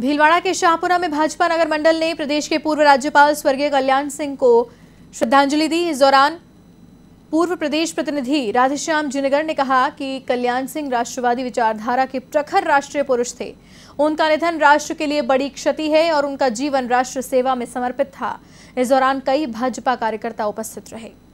भीलवाड़ा के शाहपुरा में भाजपा नगर मंडल ने प्रदेश के पूर्व राज्यपाल स्वर्गीय कल्याण सिंह को श्रद्धांजलि दी इस दौरान पूर्व प्रदेश प्रतिनिधि राधेश्याम जिनगर ने कहा कि कल्याण सिंह राष्ट्रवादी विचारधारा के प्रखर राष्ट्रीय पुरुष थे उनका निधन राष्ट्र के लिए बड़ी क्षति है और उनका जीवन राष्ट्र सेवा में समर्पित था इस दौरान कई भाजपा कार्यकर्ता उपस्थित रहे